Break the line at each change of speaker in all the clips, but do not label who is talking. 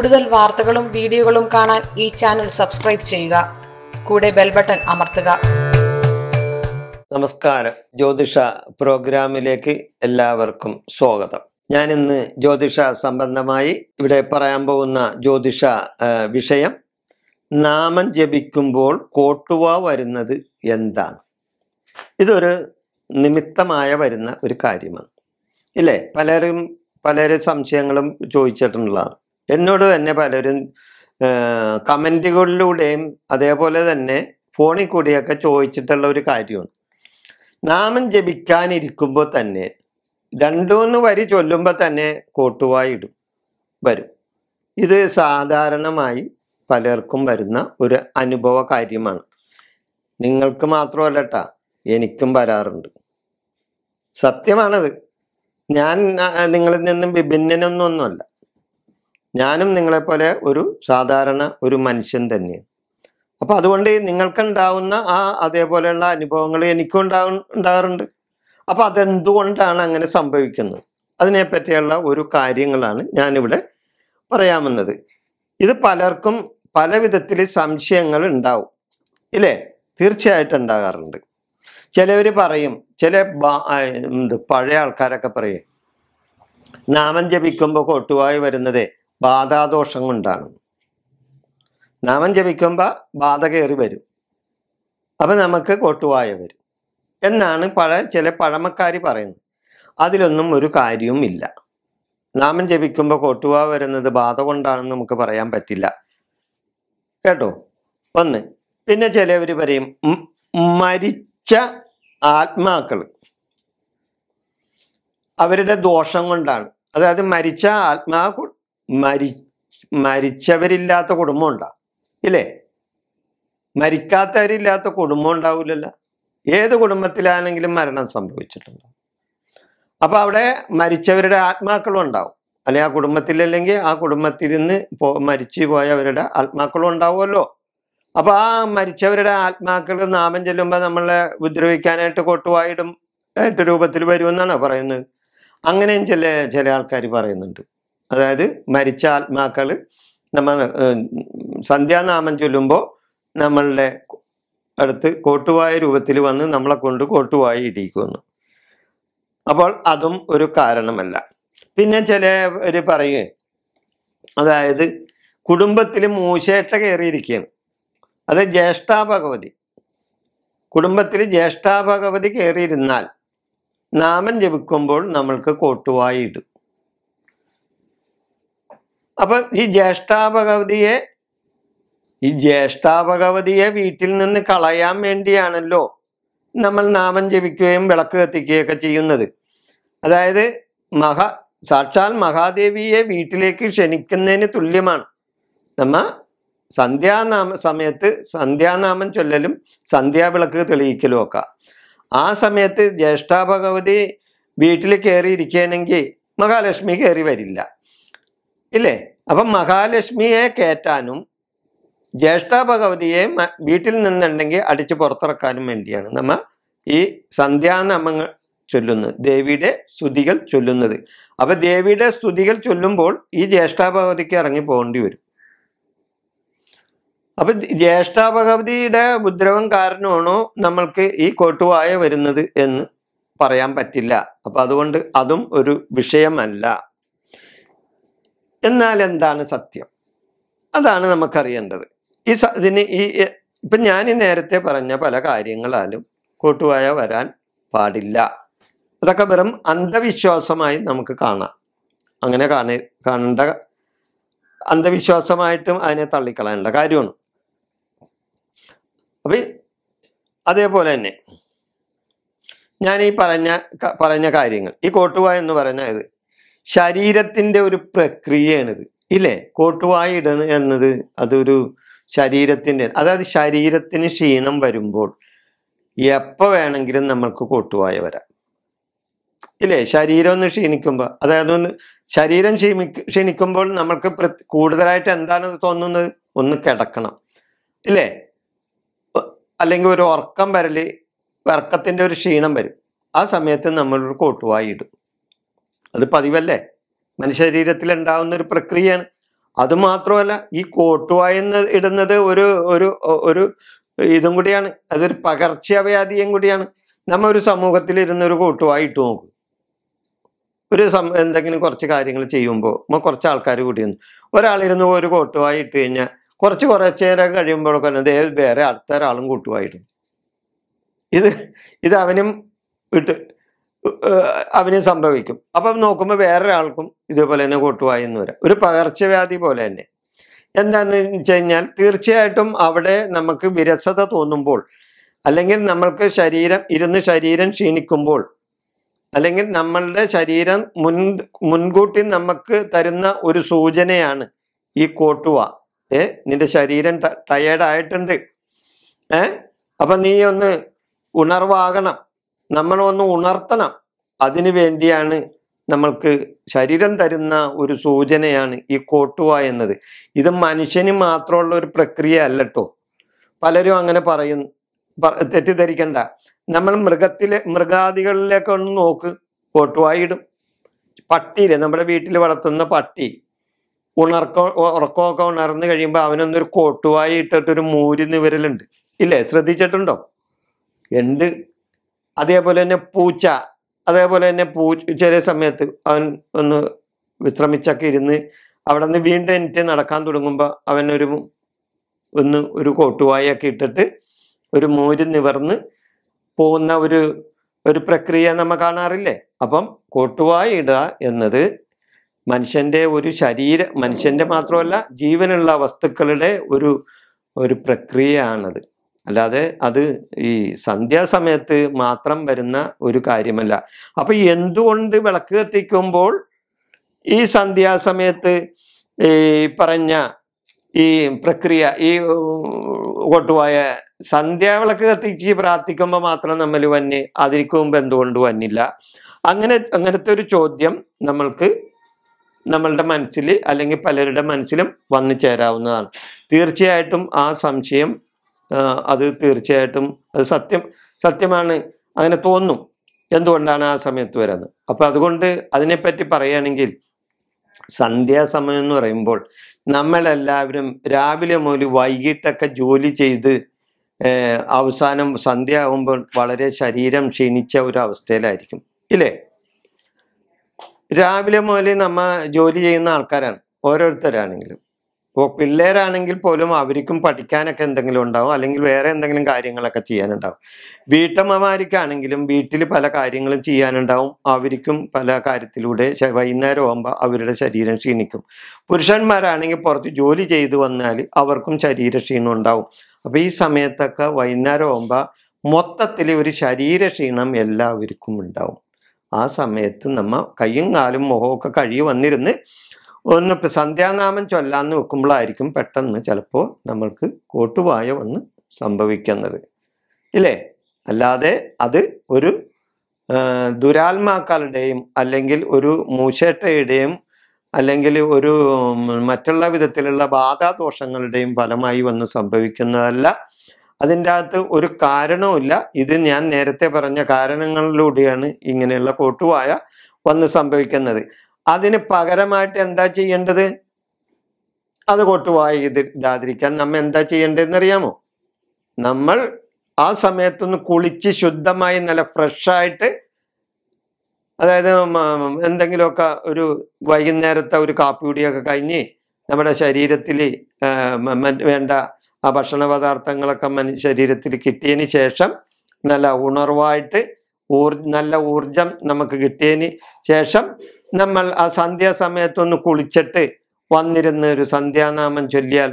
കൂടുതൽ വാർത്തകളും വീഡിയോകളും കാണാൻ ഈ ചാനൽ സബ്സ്ക്രൈബ് ചെയ്യുക കൂടെ ബെൽ ബട്ടൺ അമർത്തുക നമസ്കാരം ജ്യോതിഷ പ്രോഗ്രാമിലേക്ക് എല്ലാവർക്കും സ്വാഗതം ഞാൻ ഇന്ന് ജ്യോതിഷ സംബന്ധമായി ഇവിടെ പറയാൻ പോകുന്ന ജ്യോതിഷ വിഷയം നാമം ജപിക്കുമ്പോൾ കോട്ടുവ വരുന്നത് എന്താണ് ഇതൊരു നിമിത്തമായ വരുന്ന ഒരു കാര്യമാണ് ഇല്ലേ പലരും പലരും സംശയങ്ങളും ചോദിച്ചിട്ടുള്ളതാണ് എന്നോട് തന്നെ പലരും കമൻറ്റുകളിലൂടെയും അതേപോലെ തന്നെ ഫോണിൽ കൂടിയൊക്കെ ചോദിച്ചിട്ടുള്ള ഒരു കാര്യമാണ് നാമം ജപിക്കാനിരിക്കുമ്പോൾ തന്നെ രണ്ടൂന്ന് വരി ചൊല്ലുമ്പോൾ തന്നെ കോട്ടുവായിടും വരും ഇത് സാധാരണമായി പലർക്കും വരുന്ന ഒരു അനുഭവ കാര്യമാണ് നിങ്ങൾക്ക് മാത്രമല്ലട്ട എനിക്കും വരാറുണ്ട് സത്യമാണത് ഞാൻ നിങ്ങളിൽ നിന്നും ഒന്നുമല്ല ഞാനും നിങ്ങളെപ്പോലെ ഒരു സാധാരണ ഒരു മനുഷ്യൻ തന്നെയാണ് അപ്പോൾ അതുകൊണ്ട് നിങ്ങൾക്കുണ്ടാവുന്ന ആ അതേപോലെയുള്ള അനുഭവങ്ങൾ എനിക്കും ഉണ്ടാവും ഉണ്ടാകാറുണ്ട് അപ്പോൾ അതെന്തുകൊണ്ടാണ് അങ്ങനെ സംഭവിക്കുന്നത് അതിനെപ്പറ്റിയുള്ള ഒരു കാര്യങ്ങളാണ് ഞാനിവിടെ പറയാമെന്നത് ഇത് പലർക്കും പല വിധത്തിൽ സംശയങ്ങൾ ഉണ്ടാവും ഇല്ലേ തീർച്ചയായിട്ടും ഉണ്ടാകാറുണ്ട് ചിലവർ പറയും ചില പഴയ ആൾക്കാരൊക്കെ പറയും നാമം ജപിക്കുമ്പോൾ കൊട്ടുവായി വരുന്നതേ ബാധാദോഷം കൊണ്ടാണ് നാമം ജപിക്കുമ്പോൾ ബാധ കയറി വരും അപ്പം നമുക്ക് കൊട്ടുവായ വരും എന്നാണ് പഴ ചില പഴമക്കാർ പറയുന്നത് അതിലൊന്നും ഒരു കാര്യവും ഇല്ല നാമം ജപിക്കുമ്പോൾ കൊട്ടുവ വരുന്നത് ബാധ കൊണ്ടാണെന്ന് നമുക്ക് പറയാൻ പറ്റില്ല കേട്ടോ ഒന്ന് പിന്നെ ചിലവർ പറയും മരിച്ച ആത്മാക്കൾ അവരുടെ ദോഷം കൊണ്ടാണ് അതായത് മരിച്ച ആത്മാ മരി മരിച്ചവരില്ലാത്ത കുടുംബം ഉണ്ടാവും ഇല്ലേ മരിക്കാത്തവരില്ലാത്ത കുടുംബം ഉണ്ടാവില്ലല്ലോ ഏത് കുടുംബത്തിലാണെങ്കിലും മരണം സംഭവിച്ചിട്ടുണ്ട് അപ്പോൾ അവിടെ മരിച്ചവരുടെ ആത്മാക്കളും ഉണ്ടാവും അല്ലെ ആ കുടുംബത്തിലല്ലെങ്കിൽ ആ കുടുംബത്തിൽ നിന്ന് പോ മരിച്ചു പോയവരുടെ ആത്മാക്കളും ഉണ്ടാവുമല്ലോ അപ്പോൾ ആ മരിച്ചവരുടെ ആത്മാക്കൾ നാമം ചെല്ലുമ്പോൾ നമ്മളെ ഉപദ്രവിക്കാനായിട്ട് കൊട്ടുവായിടും ആയിട്ട് രൂപത്തിൽ വരുമെന്നാണ് പറയുന്നത് അങ്ങനെയും ചില ചില ആൾക്കാർ പറയുന്നുണ്ട് അതായത് മരിച്ച ആത്മാക്കൾ നമ്മൾ സന്ധ്യാനാമം ചൊല്ലുമ്പോൾ നമ്മളുടെ അടുത്ത് കോട്ടുവായ രൂപത്തിൽ വന്ന് നമ്മളെ കൊണ്ട് കോട്ടുവായി ഇടിക്കുന്നു അപ്പോൾ അതും ഒരു കാരണമല്ല പിന്നെ ചില പറയും അതായത് കുടുംബത്തിൽ മൂശേട്ട കയറിയിരിക്കുകയാണ് അത് ഭഗവതി കുടുംബത്തിൽ ഭഗവതി കയറിയിരുന്നാൽ നാമം ജപിക്കുമ്പോൾ നമ്മൾക്ക് കോട്ടുവായി ഇടും അപ്പം ഈ ജ്യേഷ്ഠാഭഗവതിയെ ഈ ജ്യേഷ്ഠാഭഗവതിയെ വീട്ടിൽ നിന്ന് കളയാൻ വേണ്ടിയാണല്ലോ നമ്മൾ നാമം ജപിക്കുകയും വിളക്ക് കത്തിക്കുകയൊക്കെ ചെയ്യുന്നത് അതായത് മഹാ സാക്ഷാൽ മഹാദേവിയെ വീട്ടിലേക്ക് ക്ഷണിക്കുന്നതിന് തുല്യമാണ് നമ്മ സന്ധ്യാനാമ സമയത്ത് സന്ധ്യാനാമം ചൊല്ലലും സന്ധ്യാവിളക്ക് തെളിയിക്കലും ഒക്കെ ആ സമയത്ത് ജ്യേഷ്ഠാഭഗവതി വീട്ടിൽ കയറി ഇരിക്കുകയാണെങ്കിൽ മഹാലക്ഷ്മി കയറി വരില്ല ഇല്ലേ അപ്പം മഹാലക്ഷ്മിയെ കയറ്റാനും ജ്യേഷ്ഠ ഭഗവതിയെ വീട്ടിൽ നിന്നുണ്ടെങ്കിൽ അടിച്ചു പുറത്തിറക്കാനും വേണ്ടിയാണ് നമ്മൾ ഈ സന്ധ്യാനാമങ്ങൾ ചൊല്ലുന്നത് ദേവിയുടെ സ്തുതികൾ ചൊല്ലുന്നത് അപ്പൊ ദേവിയുടെ സ്തുതികൾ ചൊല്ലുമ്പോൾ ഈ ജ്യേഷ്ഠാഭഗവതിക്ക് ഇറങ്ങി പോകേണ്ടി വരും അപ്പം ജ്യേഷ്ഠാഭഗവതിയുടെ ഉപദ്രവം കാരണമാണോ നമ്മൾക്ക് ഈ കൊട്ടുവായ വരുന്നത് എന്ന് പറയാൻ പറ്റില്ല അപ്പൊ അതുകൊണ്ട് അതും ഒരു വിഷയമല്ല എന്നാൽ എന്താണ് സത്യം അതാണ് നമുക്കറിയേണ്ടത് ഈ ഇതിന് ഈ ഇപ്പൊ ഞാൻ നേരത്തെ പറഞ്ഞ പല കാര്യങ്ങളാലും കൂട്ടുവായ വരാൻ പാടില്ല അതൊക്കെ വെറും അന്ധവിശ്വാസമായി നമുക്ക് കാണാം അങ്ങനെ കാണ കാണേണ്ട അന്ധവിശ്വാസമായിട്ടും അതിനെ തള്ളിക്കളയേണ്ട കാര്യമാണ് അപ്പൊ അതേപോലെ തന്നെ ഞാൻ ഈ പറഞ്ഞ പറഞ്ഞ കാര്യങ്ങൾ ഈ കോട്ടുവായ എന്ന് പറഞ്ഞ ഇത് ശരീരത്തിൻ്റെ ഒരു പ്രക്രിയയാണിത് ഇല്ലേ കോട്ടുവായി ഇടുന്നത് എന്നത് അതൊരു ശരീരത്തിൻ്റെ അതായത് ശരീരത്തിന് ക്ഷീണം വരുമ്പോൾ എപ്പോൾ വേണമെങ്കിലും നമ്മൾക്ക് കോട്ടുവായ വരാം ഇല്ലേ ശരീരം ഒന്ന് ക്ഷീണിക്കുമ്പോൾ അതായത് ഒന്ന് ശരീരം ക്ഷീണിക്ക ക്ഷീണിക്കുമ്പോൾ നമ്മൾക്ക് കൂടുതലായിട്ട് എന്താണ് തോന്നുന്നത് ഒന്ന് കിടക്കണം ഇല്ലേ അല്ലെങ്കിൽ ഒരു ഉറക്കം വരൽ ഉറക്കത്തിൻ്റെ ഒരു ക്ഷീണം വരും ആ സമയത്ത് നമ്മൾ കോട്ടുവായി ഇടും അത് പതിവല്ലേ മനുഷ്യ ശരീരത്തിൽ ഉണ്ടാവുന്ന ഒരു പ്രക്രിയയാണ് അതുമാത്രമല്ല ഈ കോട്ടുവായെന്ന് ഇടുന്നത് ഒരു ഒരു ഒരു ഇതും കൂടിയാണ് അതൊരു പകർച്ചവ്യാധിയും കൂടിയാണ് നമ്മ ഒരു സമൂഹത്തിൽ ഇരുന്ന് ഒരു കോട്ടുവായി ഇട്ട് നോക്കും ഒരു സം എന്തെങ്കിലും കുറച്ച് കാര്യങ്ങൾ ചെയ്യുമ്പോൾ നമ്മൾ കുറച്ച് ആൾക്കാർ വന്നു ഒരാളിരുന്ന് ഒരു കോട്ടുവായി ഇട്ട് കഴിഞ്ഞാൽ കുറച്ച് കുറച്ച് നേരം കഴിയുമ്പോഴൊക്കെ ദേവ് വേറെ അടുത്തൊരാളും ഒരാളും കൂട്ടുവായിട്ടു ഇത് ഇത് അവനും ഇട്ട് അവന് സംഭവിക്കും അപ്പം നോക്കുമ്പോൾ വേറൊരാൾക്കും ഇതേപോലെ തന്നെ കൊട്ടുവായി എന്ന് വരാം ഒരു പകർച്ചവ്യാധി പോലെ തന്നെ എന്താന്ന് വെച്ച് കഴിഞ്ഞാൽ തീർച്ചയായിട്ടും അവിടെ നമുക്ക് വിരസത തോന്നുമ്പോൾ അല്ലെങ്കിൽ നമ്മൾക്ക് ശരീരം ഇരുന്ന് ശരീരം ക്ഷീണിക്കുമ്പോൾ അല്ലെങ്കിൽ നമ്മളുടെ ശരീരം മുൻ മുൻകൂട്ടി നമുക്ക് തരുന്ന ഒരു സൂചനയാണ് ഈ കോട്ടുവ ഏ നിന്റെ ശരീരം ടയേർഡായിട്ടുണ്ട് ഏ അപ്പം നീ ഒന്ന് ഉണർവാകണം നമ്മളൊന്ന് ഉണർത്തണം അതിനു വേണ്ടിയാണ് നമ്മൾക്ക് ശരീരം തരുന്ന ഒരു സൂചനയാണ് ഈ കോട്ടുവ എന്നത് ഇത് മനുഷ്യന് മാത്രമുള്ള ഒരു പ്രക്രിയ അല്ലട്ടോ പലരും അങ്ങനെ പറയും തെറ്റിദ്ധരിക്കണ്ട നമ്മൾ മൃഗത്തിലെ മൃഗാദികളിലേക്ക് ഒന്ന് നോക്ക് കോട്ടുവായിടും പട്ടിയിലെ നമ്മുടെ വീട്ടിൽ വളർത്തുന്ന പട്ടി ഉണർക്കോ ഉറക്കമൊക്കെ ഉണർന്നു കഴിയുമ്പോൾ അവനൊന്നൊരു കോട്ടുവായി ഇട്ടിട്ടൊരു മൂരി നിവരലുണ്ട് ഇല്ലേ ശ്രദ്ധിച്ചിട്ടുണ്ടോ ഉണ്ട് അതേപോലെ തന്നെ പൂച്ച അതേപോലെ തന്നെ പൂ ചില സമയത്ത് അവൻ ഒന്ന് വിശ്രമിച്ചൊക്കെ ഇരുന്ന് അവിടെ നിന്ന് വീണ്ടും എനിക്ക് നടക്കാൻ തുടങ്ങുമ്പോൾ അവനൊരു ഒന്ന് ഒരു കോട്ടുവായൊക്കെ ഇട്ടിട്ട് ഒരു മോര് നിവർന്ന് പോകുന്ന ഒരു ഒരു പ്രക്രിയ നമ്മൾ കാണാറില്ലേ അപ്പം കോട്ടുവായ ഇടുക എന്നത് മനുഷ്യൻ്റെ ഒരു ശരീര മനുഷ്യൻ്റെ മാത്രമല്ല ജീവനുള്ള വസ്തുക്കളുടെ ഒരു ഒരു പ്രക്രിയയാണത് അല്ലാതെ അത് ഈ സന്ധ്യാസമയത്ത് മാത്രം വരുന്ന ഒരു കാര്യമല്ല അപ്പം എന്തുകൊണ്ട് വിളക്ക് കത്തിക്കുമ്പോൾ ഈ സന്ധ്യാസമയത്ത് ഈ പറഞ്ഞ ഈ പ്രക്രിയ ഈ കൊട്ടുപോയ വിളക്ക് കത്തിച്ച് പ്രാർത്ഥിക്കുമ്പോൾ മാത്രം നമ്മൾ വന്നി അതിരിക്കുമ്പോൾ എന്തുകൊണ്ട് വന്നില്ല അങ്ങനെ അങ്ങനത്തെ ഒരു ചോദ്യം നമ്മൾക്ക് നമ്മളുടെ മനസ്സിൽ അല്ലെങ്കിൽ പലരുടെ മനസ്സിലും വന്നു ചേരാവുന്നതാണ് തീർച്ചയായിട്ടും ആ സംശയം അത് തീർച്ചയായിട്ടും അത് സത്യം സത്യമാണ് അങ്ങനെ തോന്നും എന്തുകൊണ്ടാണ് ആ സമയത്ത് വരുന്നത് അപ്പൊ അതുകൊണ്ട് അതിനെപ്പറ്റി പറയുകയാണെങ്കിൽ സന്ധ്യാസമയം എന്ന് പറയുമ്പോൾ നമ്മളെല്ലാവരും രാവിലെ മുതൽ വൈകിട്ടൊക്കെ ജോലി ചെയ്ത് അവസാനം സന്ധ്യ ആകുമ്പോൾ വളരെ ശരീരം ക്ഷീണിച്ച ഒരു അവസ്ഥയിലായിരിക്കും ഇല്ലേ രാവിലെ മുതൽ നമ്മ ജോലി ചെയ്യുന്ന ആൾക്കാരാണ് ഓരോരുത്തരാണെങ്കിലും ഇപ്പോൾ പിള്ളേരാണെങ്കിൽ പോലും അവർക്കും പഠിക്കാനൊക്കെ എന്തെങ്കിലും ഉണ്ടാവും അല്ലെങ്കിൽ വേറെ എന്തെങ്കിലും കാര്യങ്ങളൊക്കെ ചെയ്യാനുണ്ടാവും വീട്ടമ്മമാർക്കാണെങ്കിലും വീട്ടിൽ പല കാര്യങ്ങളും ചെയ്യാനുണ്ടാവും അവർക്കും പല കാര്യത്തിലൂടെ വൈകുന്നേരം ആകുമ്പോൾ അവരുടെ ശരീരം ക്ഷീണിക്കും പുരുഷന്മാരാണെങ്കിൽ പുറത്ത് ജോലി ചെയ്തു വന്നാൽ അവർക്കും ശരീര ക്ഷീണം ഉണ്ടാവും അപ്പോൾ ഈ സമയത്തൊക്കെ വൈകുന്നേരം ആകുമ്പോൾ മൊത്തത്തിൽ ഒരു ശരീര ക്ഷീണം എല്ലാവർക്കും ഉണ്ടാവും ആ സമയത്ത് നമ്മൾ കയ്യും കാലും മുഖമൊക്കെ കഴുകി വന്നിരുന്ന് ഒന്ന് ഇപ്പം സന്ധ്യാനാമം ചൊല്ലാന്ന് വെക്കുമ്പോഴായിരിക്കും പെട്ടെന്ന് ചിലപ്പോൾ നമ്മൾക്ക് കോട്ടുവായ ഒന്ന് സംഭവിക്കുന്നത് ഇല്ലേ അല്ലാതെ അത് ഒരു ദുരാത്മാക്കളുടെയും അല്ലെങ്കിൽ ഒരു മൂശേട്ടയുടെയും അല്ലെങ്കിൽ ഒരു മറ്റുള്ള വിധത്തിലുള്ള ബാധാദോഷങ്ങളുടെയും ഫലമായി വന്ന് സംഭവിക്കുന്നതല്ല അതിൻ്റെ അകത്ത് ഒരു കാരണവുമില്ല ഇത് ഞാൻ നേരത്തെ പറഞ്ഞ കാരണങ്ങളിലൂടെയാണ് ഇങ്ങനെയുള്ള കോട്ടുവായ വന്ന് സംഭവിക്കുന്നത് അതിന് പകരമായിട്ട് എന്താ ചെയ്യേണ്ടത് അത് കൊട്ടുവായിടാതിരിക്കാൻ നമ്മ എന്താ ചെയ്യേണ്ടതെന്ന് അറിയാമോ നമ്മൾ ആ സമയത്തൊന്ന് കുളിച്ച് ശുദ്ധമായി നല്ല ഫ്രഷായിട്ട് അതായത് എന്തെങ്കിലുമൊക്കെ ഒരു വൈകുന്നേരത്തെ ഒരു കാപ്പി കുടിയൊക്കെ കഴിഞ്ഞ് നമ്മുടെ ശരീരത്തിൽ വേണ്ട ആ ഭക്ഷണ പദാർത്ഥങ്ങളൊക്കെ മനുഷ്യ ശരീരത്തിൽ കിട്ടിയതിന് ശേഷം നല്ല ഉണർവായിട്ട് ഊർ നല്ല ഊർജം നമുക്ക് കിട്ടിയതിന് ശേഷം നമ്മൾ ആ സന്ധ്യാസമയത്തൊന്ന് കുളിച്ചിട്ട് വന്നിരുന്ന് ഒരു സന്ധ്യാനാമം ചൊല്ലിയാൽ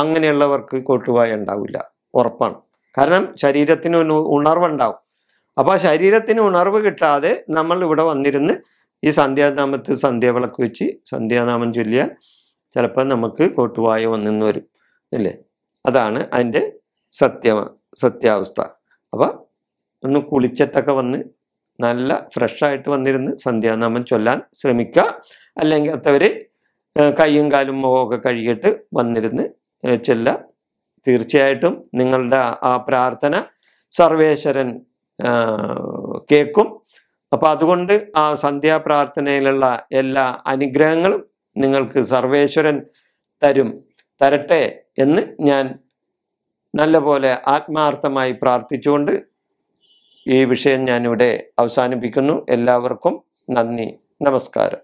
അങ്ങനെയുള്ളവർക്ക് കൊട്ടുവായ ഉണ്ടാവില്ല ഉറപ്പാണ് കാരണം ശരീരത്തിന് ഒരു ഉണർവുണ്ടാവും അപ്പോൾ ശരീരത്തിന് ഉണർവ് കിട്ടാതെ നമ്മൾ ഇവിടെ വന്നിരുന്ന് ഈ സന്ധ്യാനാമത്ത് സന്ധ്യാവിളക്ക് വെച്ച് സന്ധ്യാനാമം ചൊല്ലിയാൽ ചിലപ്പോൾ നമുക്ക് കോട്ടുവായ വന്നിന്ന് വരും അല്ലേ അതാണ് അതിൻ്റെ സത്യ സത്യാവസ്ഥ അപ്പോൾ ഒന്ന് കുളിച്ചിട്ടൊക്കെ വന്ന് നല്ല ഫ്രഷായിട്ട് വന്നിരുന്ന് സന്ധ്യാനാമം ചൊല്ലാൻ ശ്രമിക്കുക അല്ലെങ്കിൽ അത്തവർ കൈയും കാലും മുഖമൊക്കെ കഴുകിയിട്ട് വന്നിരുന്ന് ചെല്ല തീർച്ചയായിട്ടും നിങ്ങളുടെ ആ പ്രാർത്ഥന സർവേശ്വരൻ കേൾക്കും അപ്പം അതുകൊണ്ട് ആ സന്ധ്യാ പ്രാർത്ഥനയിലുള്ള എല്ലാ അനുഗ്രഹങ്ങളും നിങ്ങൾക്ക് സർവേശ്വരൻ തരും തരട്ടെ എന്ന് ഞാൻ നല്ലപോലെ ആത്മാർത്ഥമായി പ്രാർത്ഥിച്ചുകൊണ്ട് ഈ വിഷയം ഞാനിവിടെ അവസാനിപ്പിക്കുന്നു എല്ലാവർക്കും നന്ദി നമസ്കാരം